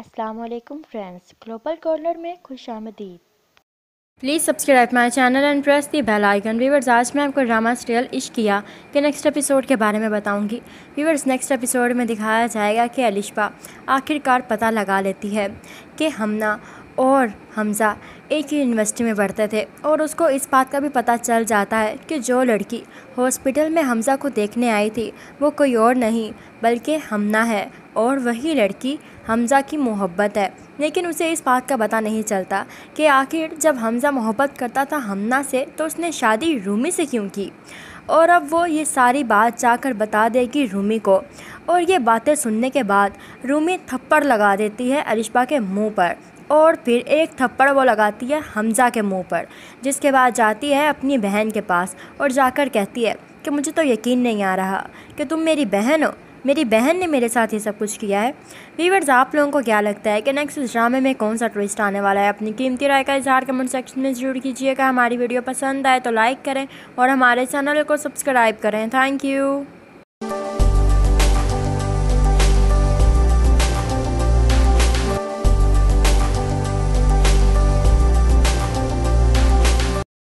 अस्सलाम वालेकुम friends global corner में खुश आमदीद please subscribe my channel and press the bell icon viewers आज मैं आपको ड्रामा सीरियल इश्क किया के नेक्स्ट एपिसोड के बारे में बताऊंगी वीवर्स नेक्स्ट एपिसोड में दिखाया जाएगा कि अलिशा आखिरकार पता लगा लेती है कि हमना और हमज़ा एक ही यूनिवर्सिटी में पढ़ते थे और उसको इस बात का भी पता चल जाता है कि जो लड़की हॉस्पिटल में हमज़ा को देखने आई थी वो कोई और नहीं बल्कि हमना है और वही लड़की हमज़ा की मोहब्बत है लेकिन उसे इस बात का पता नहीं चलता कि आखिर जब हमज़ा मोहब्बत करता था हमना से तो उसने शादी रूमी से क्यों की और अब वो ये सारी बात जाकर बता देगी रूमी को और ये बातें सुनने के बाद रूमी थप्पड़ लगा देती है अरिश्बा के मुंह पर और फिर एक थप्पड़ वो लगाती है हमज़ा के मुंह पर जिसके बाद जाती है अपनी बहन के पास और जाकर कहती है कि मुझे तो यकीन नहीं आ रहा कि तुम मेरी बहन हो मेरी बहन ने मेरे साथ ये सब कुछ किया है वीवर्स आप लोगों को क्या लगता है कि नेक्स्ट ड्रामे में कौन सा ट्विस्ट आने वाला है अपनी कीमती राय का इजहार कमेंट सेक्शन में जरूर कीजिएगा हमारी वीडियो पसंद आए तो लाइक करें और हमारे चैनल को सब्सक्राइब करें थैंक यू